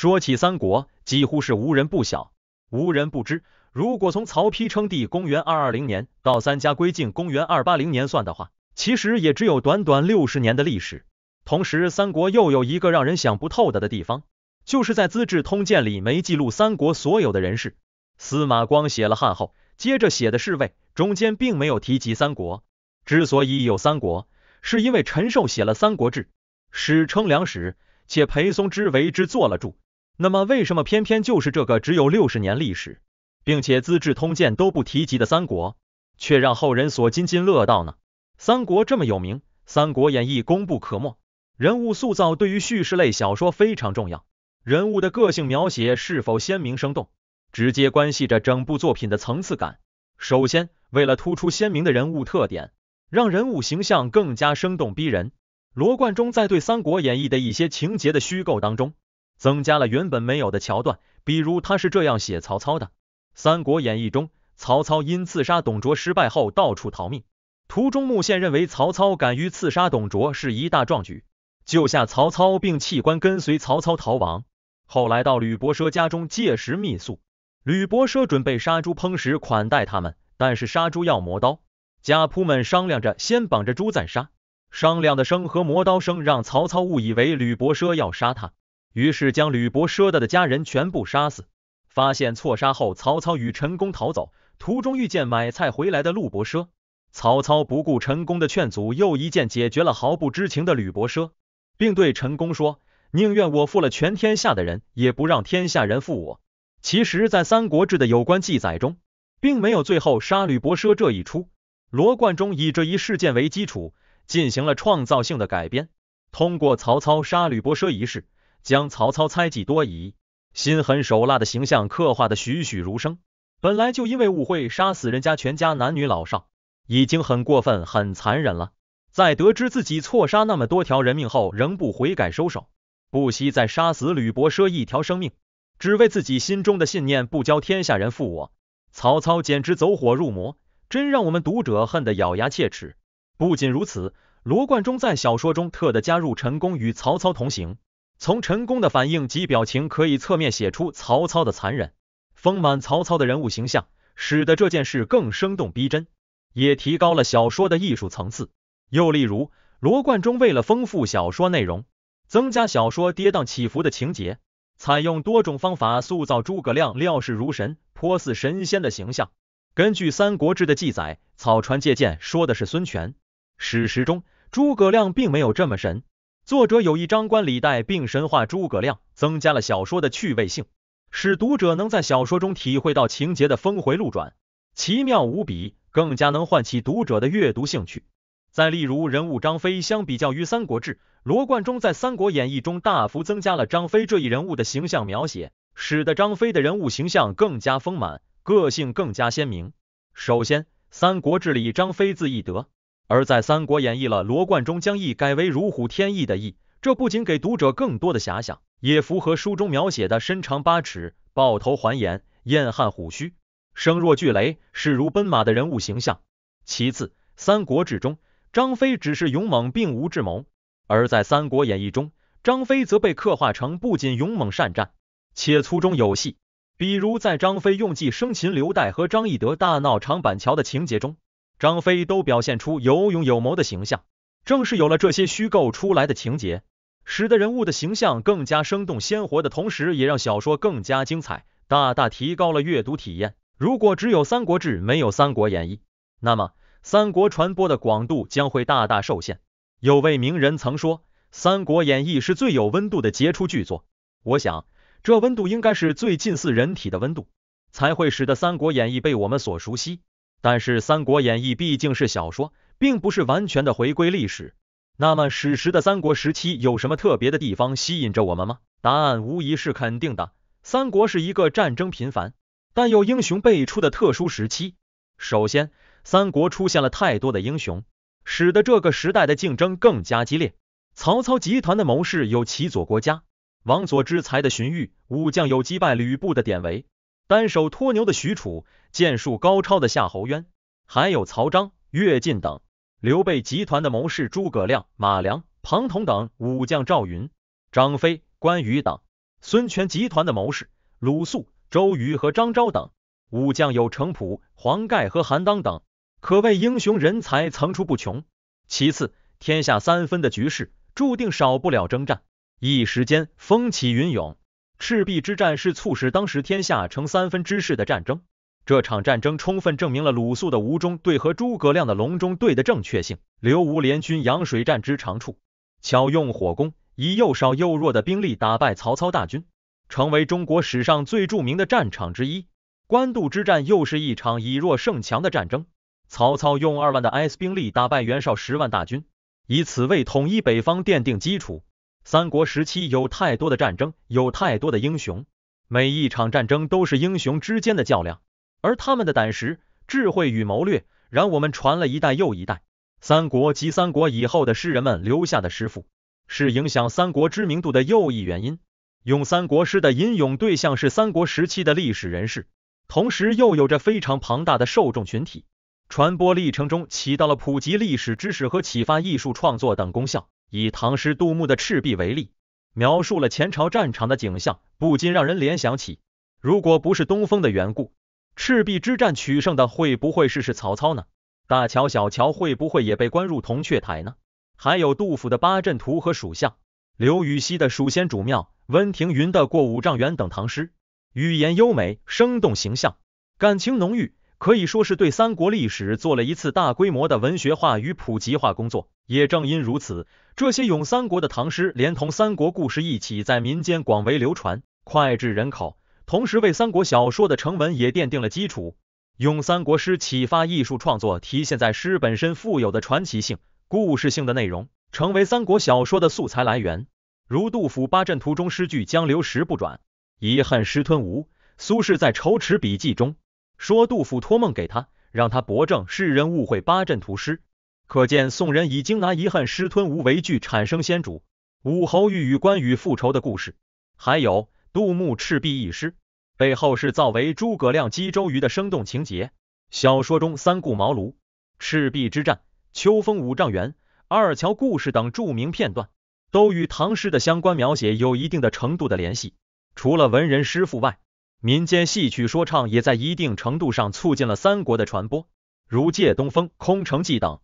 说起三国，几乎是无人不晓、无人不知。如果从曹丕称帝公元二二零年到三家归晋公元二八零年算的话，其实也只有短短六十年的历史。同时，三国又有一个让人想不透的的地方，就是在《资治通鉴》里没记录三国所有的人事。司马光写了汉后，接着写的侍卫，中间并没有提及三国。之所以有三国，是因为陈寿写了《三国志》，史称良史，且裴松之为之做了注。那么，为什么偏偏就是这个只有六十年历史，并且《资治通鉴》都不提及的三国，却让后人所津津乐道呢？三国这么有名，《三国演义》功不可没。人物塑造对于叙事类小说非常重要，人物的个性描写是否鲜明生动，直接关系着整部作品的层次感。首先，为了突出鲜明的人物特点，让人物形象更加生动逼人，罗贯中在对《三国演义》的一些情节的虚构当中。增加了原本没有的桥段，比如他是这样写曹操的《三国演义》中，曹操因刺杀董卓失败后，到处逃命，途中穆宪认为曹操敢于刺杀董卓是一大壮举，救下曹操并弃官跟随曹操逃亡。后来到吕伯奢家中借食觅宿，吕伯奢准备杀猪烹食款待他们，但是杀猪要磨刀，家仆们商量着先绑着猪再杀，商量的声和磨刀声让曹操误以为吕伯奢要杀他。于是将吕伯奢的家人全部杀死。发现错杀后，曹操与陈宫逃走，途中遇见买菜回来的陆伯奢。曹操不顾陈宫的劝阻，又一剑解决了毫不知情的吕伯奢，并对陈宫说：“宁愿我负了全天下的人，也不让天下人负我。”其实，在《三国志》的有关记载中，并没有最后杀吕伯奢这一出。罗贯中以这一事件为基础，进行了创造性的改编，通过曹操杀吕伯奢一事。将曹操猜忌多疑、心狠手辣的形象刻画的栩栩如生。本来就因为误会杀死人家全家男女老少，已经很过分、很残忍了。在得知自己错杀那么多条人命后，仍不悔改收手，不惜再杀死吕伯奢一条生命，只为自己心中的信念不教天下人负我。曹操简直走火入魔，真让我们读者恨得咬牙切齿。不仅如此，罗贯中在小说中特地加入陈宫与曹操同行。从陈宫的反应及表情，可以侧面写出曹操的残忍，丰满曹操的人物形象，使得这件事更生动逼真，也提高了小说的艺术层次。又例如，罗贯中为了丰富小说内容，增加小说跌宕起伏的情节，采用多种方法塑造诸葛亮料事如神、颇似神仙的形象。根据《三国志》的记载，草船借箭说的是孙权，史实中诸葛亮并没有这么神。作者有意张冠李戴并神话诸葛亮，增加了小说的趣味性，使读者能在小说中体会到情节的峰回路转，奇妙无比，更加能唤起读者的阅读兴趣。再例如人物张飞，相比较于《三国志》，罗贯中在《三国演义》中大幅增加了张飞这一人物的形象描写，使得张飞的人物形象更加丰满，个性更加鲜明。首先，《三国志》里张飞字翼德。而在《三国演义》了，罗贯中将“义改为“如虎添翼”的“翼”，这不仅给读者更多的遐想，也符合书中描写的身长八尺，抱头环眼，燕汉虎须，声若巨雷，势如奔马的人物形象。其次，《三国志》中张飞只是勇猛，并无智谋；而在《三国演义》中，张飞则被刻画成不仅勇猛善战，且粗中有细。比如在张飞用计生擒刘岱和张翼德大闹长板桥的情节中。张飞都表现出有勇有谋的形象，正是有了这些虚构出来的情节，使得人物的形象更加生动鲜活的同时，也让小说更加精彩，大大提高了阅读体验。如果只有《三国志》没有《三国演义》，那么三国传播的广度将会大大受限。有位名人曾说，《三国演义》是最有温度的杰出巨作。我想，这温度应该是最近似人体的温度，才会使得《三国演义》被我们所熟悉。但是《三国演义》毕竟是小说，并不是完全的回归历史。那么，史实的三国时期有什么特别的地方吸引着我们吗？答案无疑是肯定的。三国是一个战争频繁，但又英雄辈出的特殊时期。首先，三国出现了太多的英雄，使得这个时代的竞争更加激烈。曹操集团的谋士有齐佐国家、王佐之才的荀彧，武将有击败吕布的典韦。单手托牛的许褚，剑术高超的夏侯渊，还有曹彰、乐进等；刘备集团的谋士诸葛亮、马良、庞统等武将赵云、张飞、关羽等；孙权集团的谋士鲁肃、周瑜和张昭等武将有程普、黄盖和韩当等，可谓英雄人才层出不穷。其次，天下三分的局势注定少不了征战，一时间风起云涌。赤壁之战是促使当时天下成三分之势的战争。这场战争充分证明了鲁肃的吴中对和诸葛亮的隆中对的正确性。刘吴联军扬水战之长处，巧用火攻，以又少又弱的兵力打败曹操大军，成为中国史上最著名的战场之一。官渡之战又是一场以弱胜强的战争。曹操用二万的 S 兵力打败袁绍十万大军，以此为统一北方奠定基础。三国时期有太多的战争，有太多的英雄。每一场战争都是英雄之间的较量，而他们的胆识、智慧与谋略，让我们传了一代又一代。三国及三国以后的诗人们留下的诗赋，是影响三国知名度的又一原因。咏三国诗的吟咏对象是三国时期的历史人士，同时又有着非常庞大的受众群体，传播历程中起到了普及历史知识和启发艺术创作等功效。以唐诗杜牧的《赤壁》为例，描述了前朝战场的景象，不禁让人联想起，如果不是东风的缘故，赤壁之战取胜的会不会是是曹操呢？大乔、小乔会不会也被关入铜雀台呢？还有杜甫的《八阵图》和《蜀相》，刘禹锡的《蜀先主庙》，温庭筠的《过五丈原》等唐诗，语言优美，生动形象，感情浓郁。可以说是对三国历史做了一次大规模的文学化与普及化工作。也正因如此，这些咏三国的唐诗，连同三国故事一起，在民间广为流传，脍炙人口。同时，为三国小说的成文也奠定了基础。咏三国诗启发艺术创作，体现在诗本身富有的传奇性、故事性的内容，成为三国小说的素材来源。如杜甫《八阵图》中诗句“江流石不转，遗恨失吞吴”，苏轼在《愁池笔记》中。说杜甫托梦给他，让他驳正世人误会八阵图诗，可见宋人已经拿遗憾诗吞吴为据，产生先主武侯欲与关羽复仇的故事。还有杜牧《赤壁》一诗，被后世造为诸葛亮激周瑜的生动情节。小说中三顾茅庐、赤壁之战、秋风五丈原、二乔故事等著名片段，都与唐诗的相关描写有一定的程度的联系。除了文人诗赋外，民间戏曲说唱也在一定程度上促进了三国的传播，如《借东风》《空城计》等。